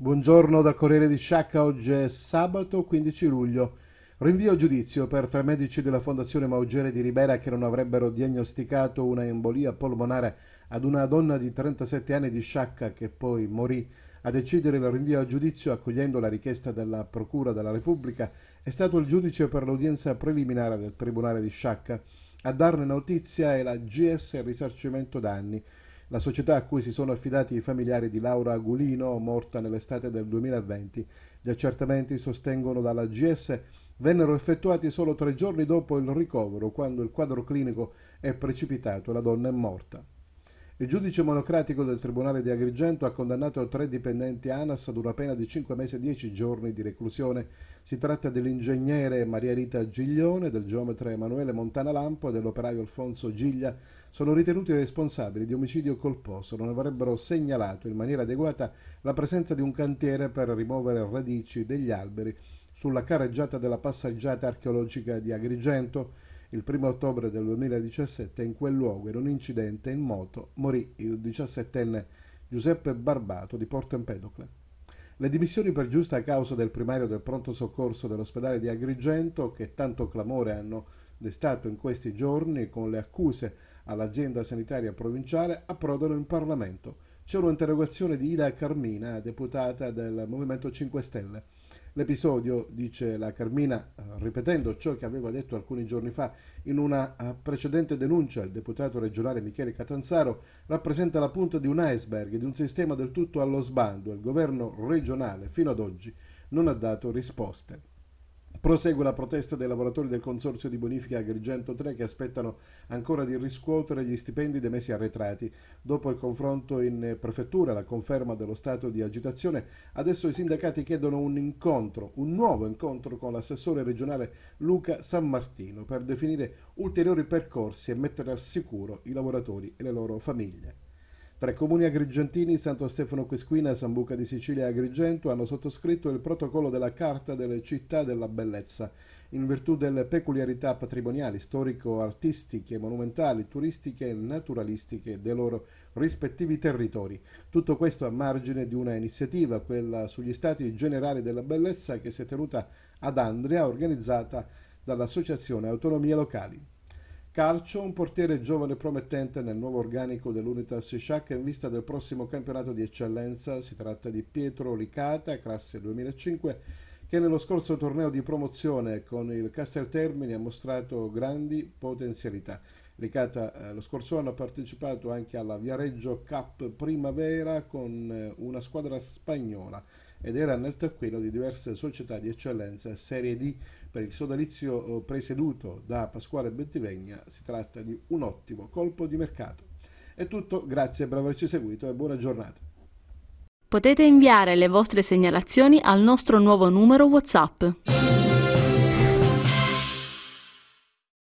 Buongiorno dal Corriere di Sciacca, oggi è sabato 15 luglio. Rinvio a giudizio per tre medici della Fondazione Maugere di Ribera che non avrebbero diagnosticato una embolia polmonare ad una donna di 37 anni di Sciacca che poi morì. A decidere il rinvio a giudizio accogliendo la richiesta della Procura della Repubblica è stato il giudice per l'udienza preliminare del Tribunale di Sciacca. A darne notizia è la GS Risarcimento Danni la società a cui si sono affidati i familiari di Laura Agulino, morta nell'estate del 2020. Gli accertamenti sostengono dalla GS vennero effettuati solo tre giorni dopo il ricovero, quando il quadro clinico è precipitato e la donna è morta. Il giudice monocratico del Tribunale di Agrigento ha condannato tre dipendenti ANAS ad una pena di 5 mesi e 10 giorni di reclusione. Si tratta dell'ingegnere Maria Rita Giglione, del geometra Emanuele Montana Lampo e dell'operaio Alfonso Giglia. Sono ritenuti responsabili di omicidio colposo. Non avrebbero segnalato in maniera adeguata la presenza di un cantiere per rimuovere radici degli alberi sulla carreggiata della passeggiata archeologica di Agrigento il 1 ottobre del 2017 in quel luogo, in un incidente in moto, morì il 17enne Giuseppe Barbato di Porto Empedocle. Le dimissioni per giusta causa del primario del pronto soccorso dell'ospedale di Agrigento, che tanto clamore hanno destato in questi giorni con le accuse all'azienda sanitaria provinciale, approdano in Parlamento. C'è un'interrogazione di Ida Carmina, deputata del Movimento 5 Stelle L'episodio, dice la Carmina, eh, ripetendo ciò che aveva detto alcuni giorni fa in una eh, precedente denuncia il deputato regionale Michele Catanzaro, rappresenta la punta di un iceberg, di un sistema del tutto allo sbando. Il governo regionale fino ad oggi non ha dato risposte. Prosegue la protesta dei lavoratori del consorzio di bonifica Agrigento 3 che aspettano ancora di riscuotere gli stipendi dei mesi arretrati. Dopo il confronto in prefettura e la conferma dello stato di agitazione, adesso i sindacati chiedono un incontro, un nuovo incontro con l'assessore regionale Luca San Martino per definire ulteriori percorsi e mettere al sicuro i lavoratori e le loro famiglie. Tre comuni agrigentini, Santo Stefano Quisquina, San Buca di Sicilia e Agrigento hanno sottoscritto il protocollo della Carta delle città della bellezza, in virtù delle peculiarità patrimoniali, storico-artistiche, monumentali, turistiche e naturalistiche dei loro rispettivi territori. Tutto questo a margine di una iniziativa, quella sugli stati generali della bellezza che si è tenuta ad Andria, organizzata dall'Associazione Autonomie Locali. Calcio, un portiere giovane promettente nel nuovo organico dell'Unitas Sciacca in vista del prossimo campionato di eccellenza. Si tratta di Pietro Licata, classe 2005, che nello scorso torneo di promozione con il Casteltermini ha mostrato grandi potenzialità. Licata eh, lo scorso anno ha partecipato anche alla Viareggio Cup Primavera con eh, una squadra spagnola ed era nel taccuino di diverse società di eccellenza Serie D. Per il sodalizio eh, presieduto da Pasquale Bentivegna si tratta di un ottimo colpo di mercato. È tutto, grazie per averci seguito e buona giornata. Potete inviare le vostre segnalazioni al nostro nuovo numero WhatsApp.